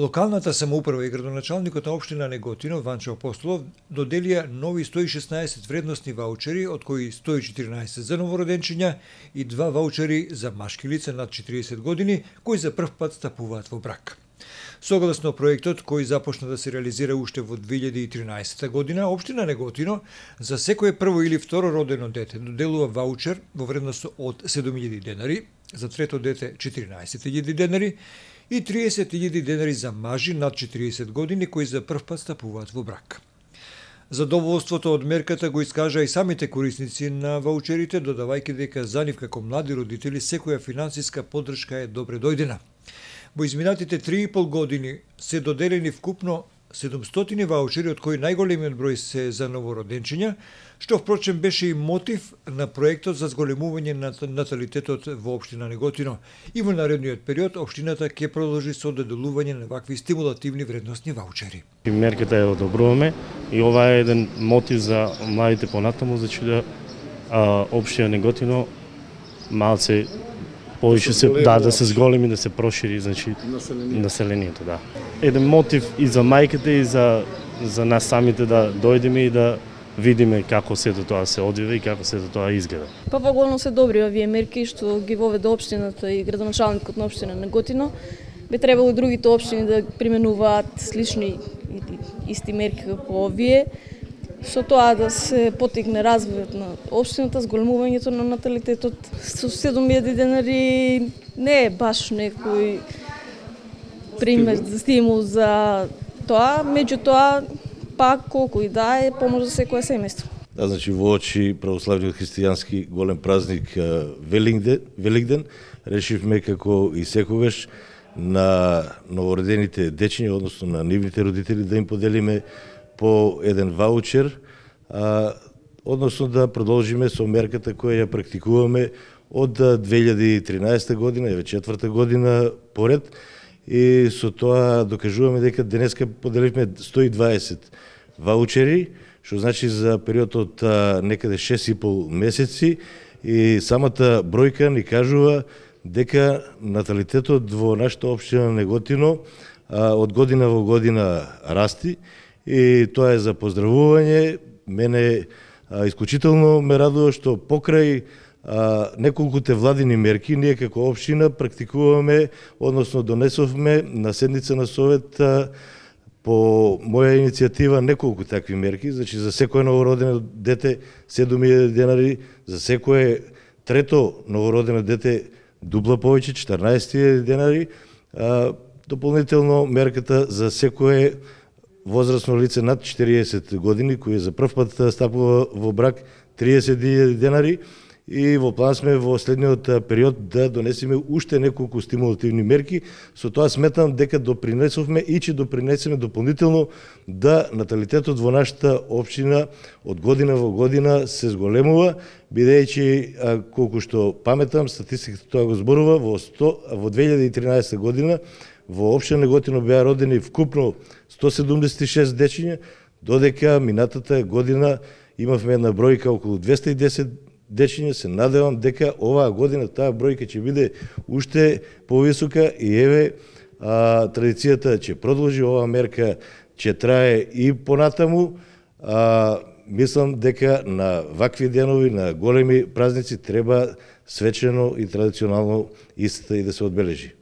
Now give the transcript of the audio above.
Локалната самоуправа и градоначалникот на општина Неготино Ванчо Апостолов доделија нови 116 вредностни ваучери, од кои 114 за новороденчиња и два ваучери за машки лица над 40 години, кои за прв пат стапуваат во брак. Согласно проектот кој започна да се реализира уште во 2013 година, Обштина Неготино за секое прво или второ родено дете доделува ваучер во вредност од 7000 денари, за трето дете 14000 денари и 30.000 денари за мажи над 40 години кои за прв пат стапуваат во брак. Задоволството од мерката го искажа и самите корисници на ваучерите, додавајќи дека за нив како млади родители секоја финансиска поддршка е добре дојдена. Во изминатите 3,5 години се доделени вкупно 700 ваучери, од кои најголемиот број се за новороденчиња, што впрочем беше и мотив на проектот за зголемување на наталитетот во општина Неготино. И во наредниот период општината ќе продолжи со доделување на вакви стимулативни вредностни ваучери. Мерката е одобруваме да и ова е еден мотив за младите понатаму, значи да а, општина Неготино малце повеќе се да да се зголеми да се прошири значи населението. населението да. Еден мотив и за мајките и за за нас самите да дојдеме и да видиме како сето тоа се одвива и како сето тоа изгледа. Па главно се добри овие мерки што ги воведе општината и градоначалникот на општина Неготино. Би требало другите општини да применуваат слични исти мерки како овие со тоа да се потигне развојот на општината, зголемувањето на наталитетот со 7.000 денари не е баш некој пример стимул за тоа, меѓу тоа пак колку и да е помош за секое семејство. Да, значи во очи православниот христијански голем празник Велингден, Великден, решивме како и секогаш на новородените дечиња, односно на нивните родители да им поделиме по еден ваучер, а, односно да продолжиме со мерката која ја практикуваме од 2013 година, еве четврта година поред, и со тоа докажуваме дека денеска поделивме 120 ваучери, што значи за период од а, некаде 6,5 месеци и самата бројка ни кажува дека наталитетот во нашата општина Неготино од година во година расти и тоа е за поздравување. Мене а, исклучително ме радува што покрај а, неколку те владини мерки ние како општина практикуваме, односно донесовме на седница на Совет а, по моја иницијатива неколку такви мерки, значи за секое новородено дете 7000 денари, за секое трето новородено дете дупла повеќе 14000 денари, а, дополнително мерката за секое возрасно лице над 40 години, кој за прв пат стапува во брак 30 денари и во план сме во следниот период да донесеме уште неколку стимулативни мерки. Со тоа сметам дека допринесовме и че допринесеме дополнително да наталитетот во нашата општина од година во година се зголемува, бидејќи колку што паметам, статистиката тоа го зборува, во, 100, во 2013 година Во Обшта Неготино беа родени вкупно 176 дечиња, додека минатата година имавме една бројка околу 210 дечиња. Се надевам дека оваа година таа бројка ќе биде уште повисока и еве а, традицијата ќе продолжи оваа мерка ќе трае и понатаму. А, мислам дека на вакви денови, на големи празници треба свечено и традиционално истата и да се одбележи.